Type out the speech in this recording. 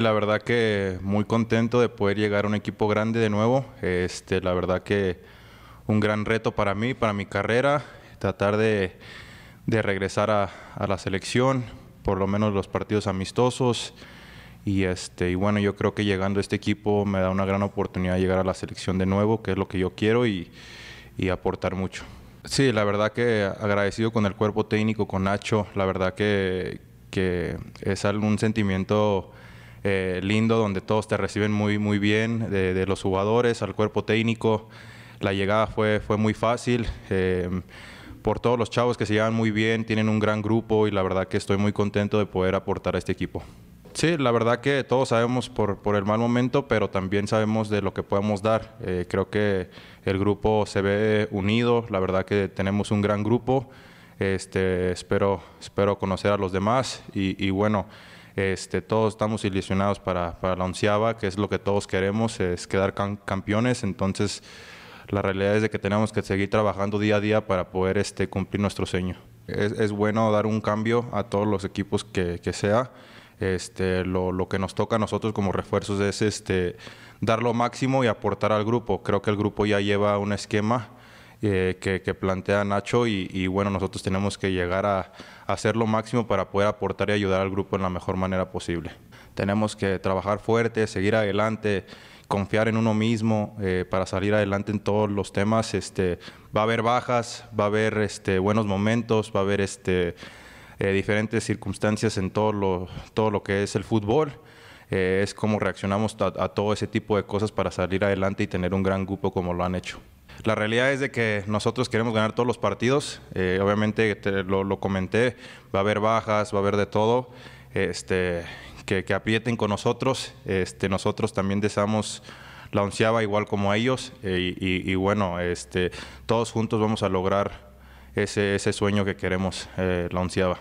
La verdad que muy contento de poder llegar a un equipo grande de nuevo. Este, la verdad que un gran reto para mí, para mi carrera, tratar de, de regresar a, a, la selección, por lo menos los partidos amistosos. Y, este, y bueno, yo creo que llegando a este equipo me da una gran oportunidad de llegar a la selección de nuevo, que es lo que yo quiero y, y aportar mucho. Sí, la verdad que agradecido con el cuerpo técnico, con Nacho, la verdad que, que es un sentimiento eh, lindo donde todos te reciben muy, muy bien, de, los jugadores al cuerpo técnico. La llegada fue, fue muy fácil. Eh, por todos los chavos que se llevan muy bien, tienen un gran grupo y la verdad que estoy muy contento de poder aportar a este equipo. Sí, la verdad que todos sabemos por, por el mal momento, pero también sabemos de lo que podemos dar. Eh, creo que el grupo se ve unido, la verdad que tenemos un gran grupo. Este, espero, espero conocer a los demás y, y bueno. Este, todos estamos ilusionados para, la onceava, que es lo que todos queremos, es quedar campeones. Entonces, la realidad es de que tenemos que seguir trabajando día a día para poder este, cumplir nuestro sueño. Es, bueno dar un cambio a todos los equipos que, sea. Este, lo, que nos toca a nosotros como refuerzos es este, dar lo máximo y aportar al grupo. Creo que el grupo ya lleva un esquema que, plantea Nacho y, bueno, nosotros tenemos que llegar a, hacer lo máximo para poder aportar y ayudar al grupo en la mejor manera posible. Tenemos que trabajar fuerte, seguir adelante, confiar en uno mismo eh, para salir adelante en todos los temas. Este, va a haber bajas, va a haber este, buenos momentos, va a haber este, eh, diferentes circunstancias en todo lo, todo lo que es el fútbol. Eh, es como reaccionamos a todo ese tipo de cosas para salir adelante y tener un gran grupo como lo han hecho. La realidad es de que nosotros queremos ganar todos los partidos. Eh, obviamente, lo, comenté, va a haber bajas, va a haber de todo. Este, que, aprieten con nosotros. Este, nosotros también deseamos la onceava igual como ellos. Eh, y, bueno, este, todos juntos vamos a lograr ese, sueño que queremos, eh, la onceava.